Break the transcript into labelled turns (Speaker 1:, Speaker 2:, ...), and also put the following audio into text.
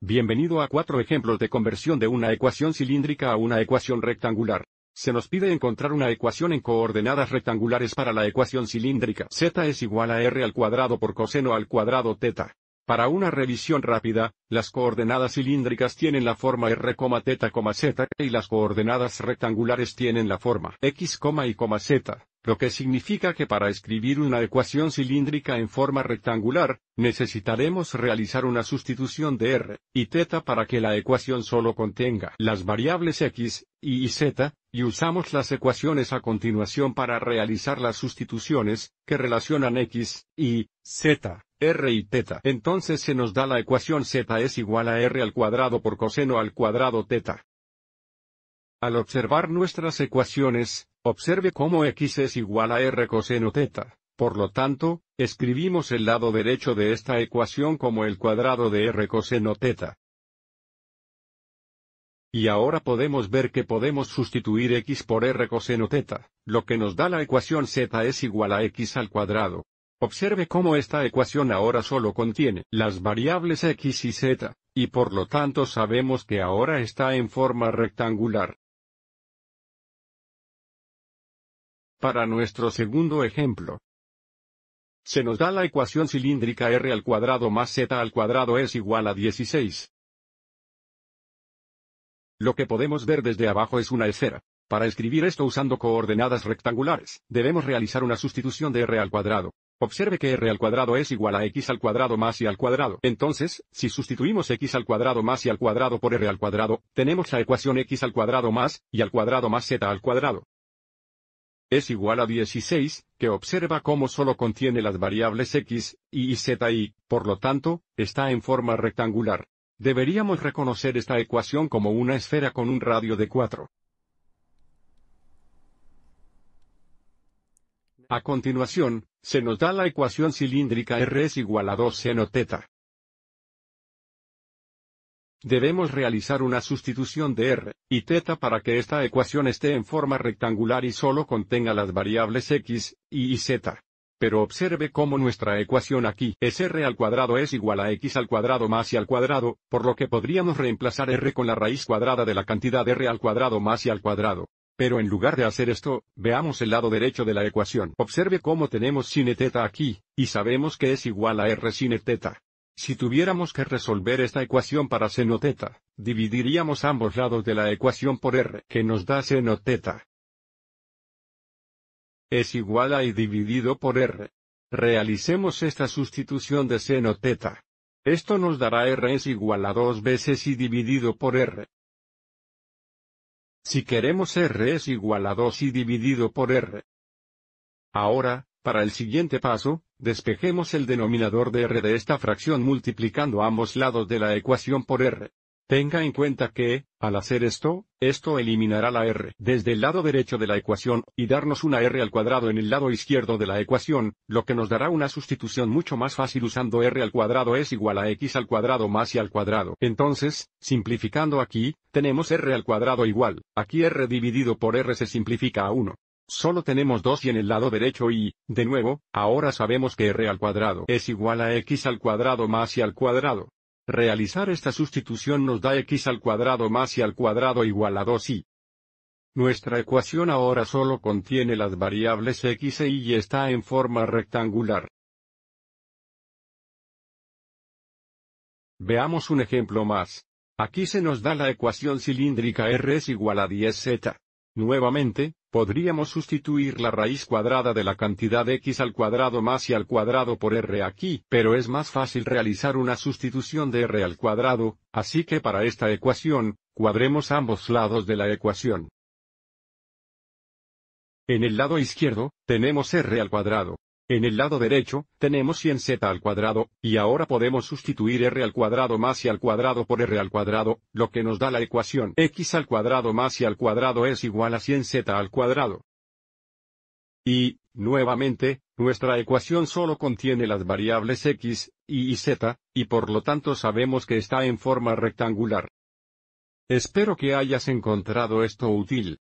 Speaker 1: Bienvenido a cuatro ejemplos de conversión de una ecuación cilíndrica a una ecuación rectangular. Se nos pide encontrar una ecuación en coordenadas rectangulares para la ecuación cilíndrica. Z es igual a R al cuadrado por coseno al cuadrado teta. Para una revisión rápida, las coordenadas cilíndricas tienen la forma r, teta, z y las coordenadas rectangulares tienen la forma x, y, z, lo que significa que para escribir una ecuación cilíndrica en forma rectangular, necesitaremos realizar una sustitución de r y θ para que la ecuación solo contenga las variables x, y y z, y usamos las ecuaciones a continuación para realizar las sustituciones, que relacionan x, y, z r y teta. Entonces se nos da la ecuación z es igual a r al cuadrado por coseno al cuadrado teta. Al observar nuestras ecuaciones, observe cómo x es igual a r coseno teta. Por lo tanto, escribimos el lado derecho de esta ecuación como el cuadrado de r coseno teta. Y ahora podemos ver que podemos sustituir x por r coseno teta, lo que nos da la ecuación z es igual a x al cuadrado. Observe cómo esta ecuación ahora solo contiene las variables x y z, y por lo tanto sabemos que ahora está en forma rectangular. Para nuestro segundo ejemplo, se nos da la ecuación cilíndrica r al cuadrado más z al cuadrado es igual a 16. Lo que podemos ver desde abajo es una esfera. Para escribir esto usando coordenadas rectangulares, debemos realizar una sustitución de r al cuadrado, Observe que r al cuadrado es igual a x al cuadrado más y al cuadrado. Entonces, si sustituimos x al cuadrado más y al cuadrado por r al cuadrado, tenemos la ecuación x al cuadrado más y al cuadrado más z al cuadrado. Es igual a 16, que observa cómo solo contiene las variables x, y y z y, por lo tanto, está en forma rectangular. Deberíamos reconocer esta ecuación como una esfera con un radio de 4. A continuación, se nos da la ecuación cilíndrica R es igual a 2 seno teta. Debemos realizar una sustitución de R y teta para que esta ecuación esté en forma rectangular y solo contenga las variables x, y y z. Pero observe cómo nuestra ecuación aquí es r al cuadrado es igual a x al cuadrado más y al cuadrado, por lo que podríamos reemplazar r con la raíz cuadrada de la cantidad r al cuadrado más y al cuadrado. Pero en lugar de hacer esto, veamos el lado derecho de la ecuación. Observe cómo tenemos sin teta aquí, y sabemos que es igual a r sin teta. Si tuviéramos que resolver esta ecuación para seno teta, dividiríamos ambos lados de la ecuación por r, que nos da seno teta. Es igual a y dividido por r. Realicemos esta sustitución de seno teta. Esto nos dará r es igual a dos veces y dividido por r si queremos R es igual a 2 y dividido por R. Ahora, para el siguiente paso, despejemos el denominador de R de esta fracción multiplicando ambos lados de la ecuación por R. Tenga en cuenta que, al hacer esto, esto eliminará la r desde el lado derecho de la ecuación, y darnos una r al cuadrado en el lado izquierdo de la ecuación, lo que nos dará una sustitución mucho más fácil usando r al cuadrado es igual a x al cuadrado más y al cuadrado. Entonces, simplificando aquí, tenemos r al cuadrado igual, aquí r dividido por r se simplifica a 1. Solo tenemos 2 y en el lado derecho y, de nuevo, ahora sabemos que r al cuadrado es igual a x al cuadrado más y al cuadrado. Realizar esta sustitución nos da x al cuadrado más y al cuadrado igual a 2y. Nuestra ecuación ahora solo contiene las variables x e y está en forma rectangular. Veamos un ejemplo más. Aquí se nos da la ecuación cilíndrica R es igual a 10z. Nuevamente, Podríamos sustituir la raíz cuadrada de la cantidad x al cuadrado más y al cuadrado por r aquí, pero es más fácil realizar una sustitución de r al cuadrado, así que para esta ecuación, cuadremos ambos lados de la ecuación. En el lado izquierdo, tenemos r al cuadrado. En el lado derecho, tenemos 100z al cuadrado, y ahora podemos sustituir r al cuadrado más y al cuadrado por r al cuadrado, lo que nos da la ecuación x al cuadrado más y al cuadrado es igual a 100z al cuadrado. Y, nuevamente, nuestra ecuación solo contiene las variables x, y y z, y por lo tanto sabemos que está en forma rectangular. Espero que hayas encontrado esto útil.